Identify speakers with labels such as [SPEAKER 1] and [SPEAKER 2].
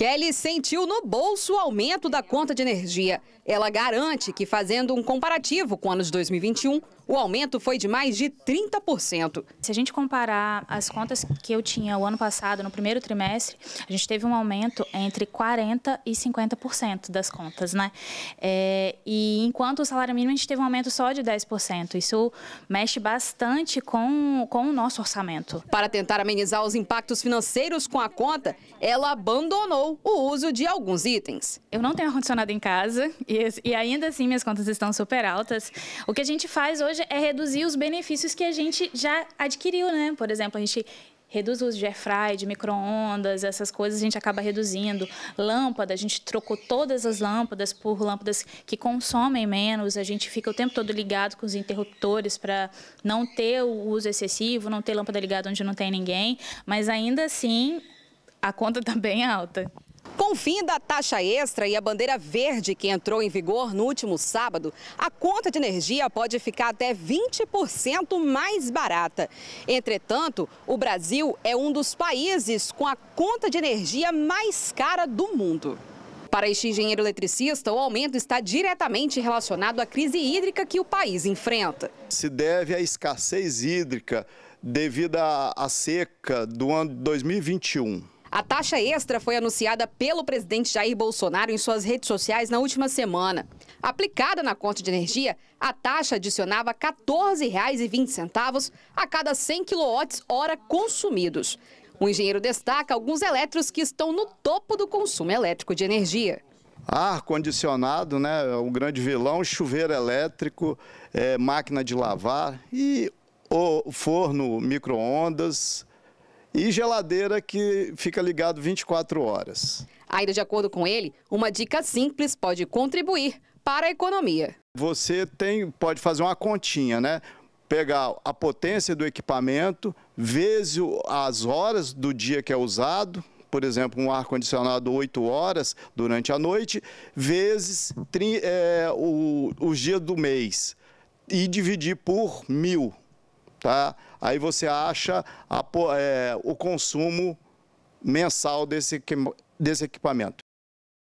[SPEAKER 1] Kelly sentiu no bolso o aumento da conta de energia. Ela garante que, fazendo
[SPEAKER 2] um comparativo com o ano de 2021, o aumento foi de mais de 30%. Se a gente comparar as contas que eu tinha o ano passado, no primeiro trimestre, a gente teve um aumento entre 40% e 50% das contas, né? É, e enquanto o salário mínimo, a gente teve um aumento só de 10%. Isso mexe bastante com, com o nosso orçamento. Para tentar amenizar os impactos financeiros com a conta, ela abandonou o uso de alguns itens. Eu não tenho ar-condicionado em casa e, e ainda assim minhas contas estão super altas. O que a gente faz hoje é reduzir os benefícios que a gente já adquiriu, né? Por exemplo, a gente reduz o uso de air fry, de micro-ondas, essas coisas a gente acaba reduzindo. Lâmpada, a gente trocou todas as lâmpadas por lâmpadas que consomem menos, a gente fica o tempo todo ligado com os interruptores para não ter o uso excessivo, não ter lâmpada ligada onde não tem ninguém, mas ainda assim a conta está bem alta.
[SPEAKER 1] Com o fim da taxa extra e a bandeira verde que entrou em vigor no último sábado, a conta de energia pode ficar até 20% mais barata. Entretanto, o Brasil é um dos países com a conta de energia mais cara do mundo. Para este engenheiro eletricista, o aumento está diretamente relacionado à crise hídrica que o país enfrenta.
[SPEAKER 3] Se deve à escassez hídrica devido à seca do ano 2021.
[SPEAKER 1] A taxa extra foi anunciada pelo presidente Jair Bolsonaro em suas redes sociais na última semana. Aplicada na conta de energia, a taxa adicionava R$ 14,20 a cada 100 kWh consumidos. O engenheiro destaca alguns elétrons que estão no topo do consumo elétrico de energia.
[SPEAKER 3] Ar-condicionado, né, o grande vilão, chuveiro elétrico, é, máquina de lavar e o forno micro-ondas, e geladeira que fica ligado 24 horas.
[SPEAKER 1] Ainda de acordo com ele, uma dica simples pode contribuir para a economia.
[SPEAKER 3] Você tem, pode fazer uma continha, né? Pegar a potência do equipamento, vezes as horas do dia que é usado, por exemplo, um ar-condicionado 8 horas durante a noite, vezes é, os dias do mês e dividir por mil. Tá? Aí você acha a, é, o consumo mensal desse, desse equipamento.